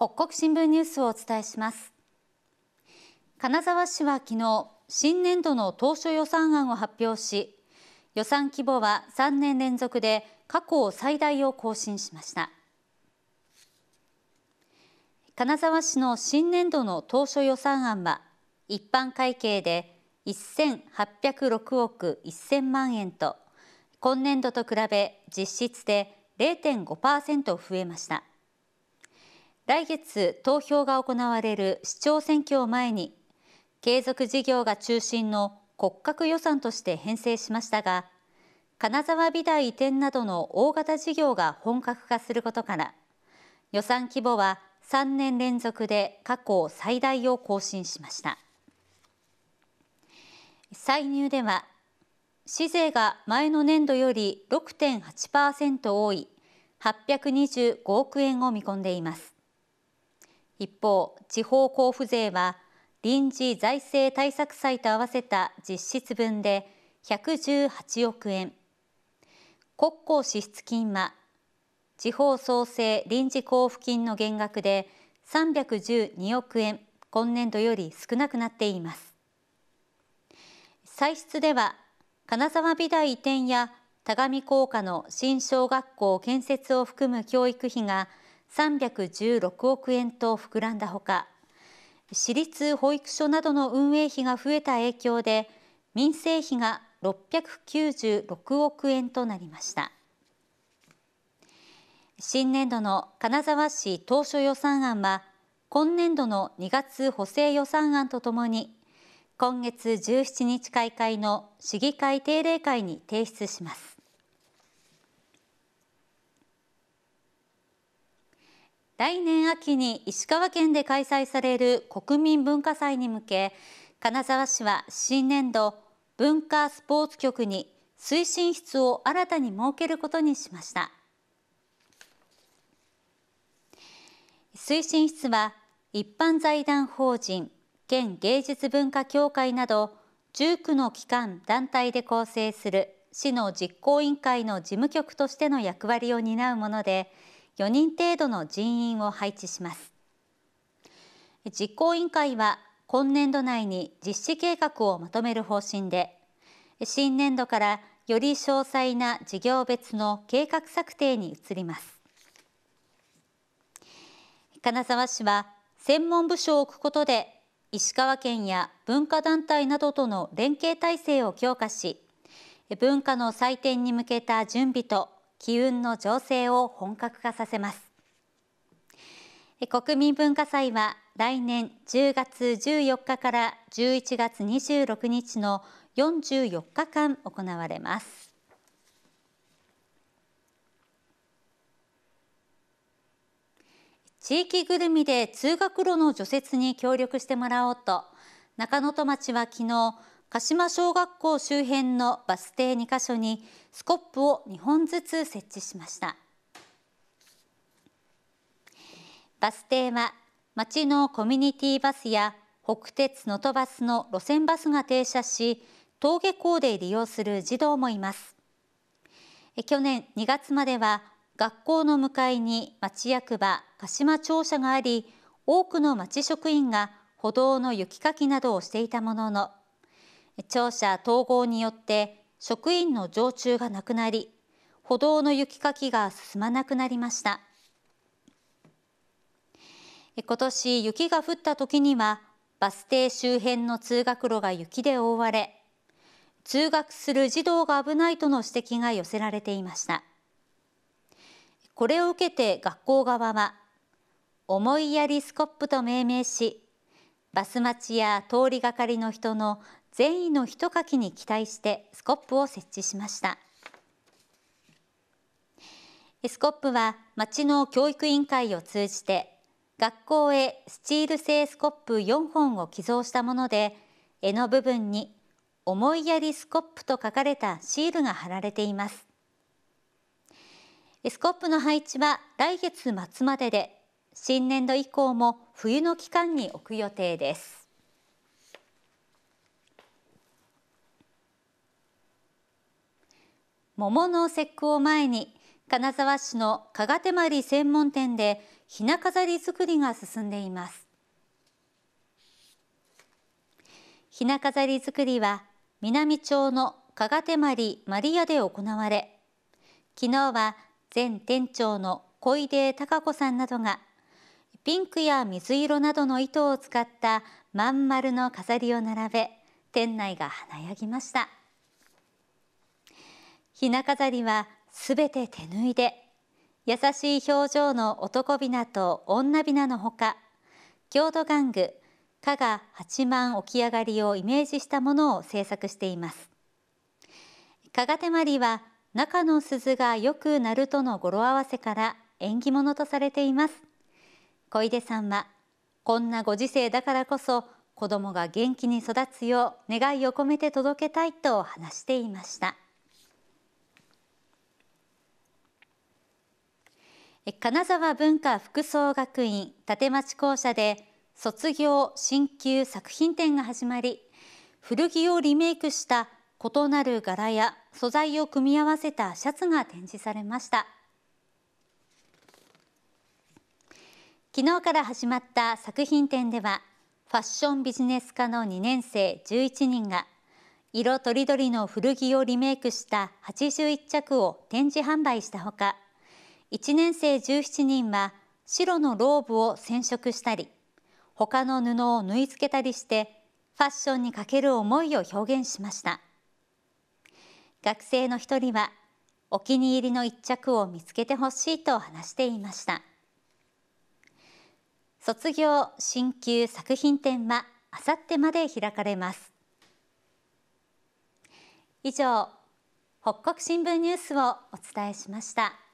北国新聞ニュースをお伝えします金沢市は昨日新年度の当初予算案を発表し予算規模は3年連続で過去最大を更新しました金沢市の新年度の当初予算案は一般会計で1806億1000万円と今年度と比べ実質で0.5%増えました来月投票が行われる市長選挙を前に継続事業が中心の骨格予算として編成しましたが金沢美大移転などの大型事業が本格化することから予算規模は3年連続で過去最大を更新しました歳入では市税が前の年度より6.8%多い825億円を見込んでいます一方、地方交付税は臨時財政対策債と合わせた実質分で118億円、国庫支出金は地方創生臨時交付金の減額で312億円、今年度より少なくなっています。歳出では金沢美大移転や田上工科の新小学校建設を含む教育費が316億円と膨らんだほか私立保育所などの運営費が増えた影響で民生費が696億円となりました新年度の金沢市当初予算案は今年度の2月補正予算案とともに今月17日開会の市議会定例会に提出します来年秋に石川県で開催される国民文化祭に向け金沢市は新年度文化スポーツ局に推進室を新たに設けることにしました推進室は一般財団法人県芸術文化協会など19の機関団体で構成する市の実行委員会の事務局としての役割を担うもので4人程度の人員を配置します実行委員会は今年度内に実施計画をまとめる方針で新年度からより詳細な事業別の計画策定に移ります金沢市は専門部署を置くことで石川県や文化団体などとの連携体制を強化し文化の祭典に向けた準備と機運の醸成を本格化させます国民文化祭は来年10月14日から11月26日の44日間行われます地域ぐるみで通学路の除雪に協力してもらおうと中能登町は昨日鹿島小学校周辺のバス停2カ所にスコップを2本ずつ設置しましたバス停は町のコミュニティバスや北鉄能登バスの路線バスが停車し登下校で利用する児童もいます去年2月までは学校の向かいに町役場鹿島庁舎があり多くの町職員が歩道の雪かきなどをしていたものの庁舎統合によって職員の常駐がなくなり歩道の雪かきが進まなくなりました今年雪が降った時にはバス停周辺の通学路が雪で覆われ通学する児童が危ないとの指摘が寄せられていましたこれを受けて学校側は思いやりスコップと命名しバス待ちや通りがかりの人の善意のひとかきに期待してスコップを設置しましたスコップは町の教育委員会を通じて学校へスチール製スコップ4本を寄贈したもので絵の部分に「思いやりスコップ」と書かれたシールが貼られていますスコップの配置は来月末までで新年度以降も冬の期間に置く予定です桃の節句を前に金沢市の加賀手まり専門店でひな飾り作りが進んでいますひな飾り作りは南町の加賀手まりマリアで行われ昨日は前店長の小出孝子さんなどがピンクや水色などの糸を使ったまん丸の飾りを並べ店内が華やぎました。ひな飾りはすべて手縫いで優しい表情の男びなと女びなのほか郷土玩具加賀八幡起き上がりをイメージしたものを制作しています加賀手まりは中の鈴がよく鳴るとの語呂合わせから縁起物とされています小出さんはこんなご時世だからこそ子供が元気に育つよう願いを込めて届けたいと話していました。金沢文化服装学院立町校舎で卒業進級作品展が始まり古着をリメイクした異なる柄や素材を組み合わせたシャツが展示されました昨日から始まった作品展ではファッションビジネス科の2年生11人が色とりどりの古着をリメイクした81着を展示販売したほか1年生17人は白のローブを染色したり他の布を縫い付けたりしてファッションにかける思いを表現しました学生の一人はお気に入りの一着を見つけてほしいと話していました卒業新旧作品展はあさってまで開かれます以上北国新聞ニュースをお伝えしました。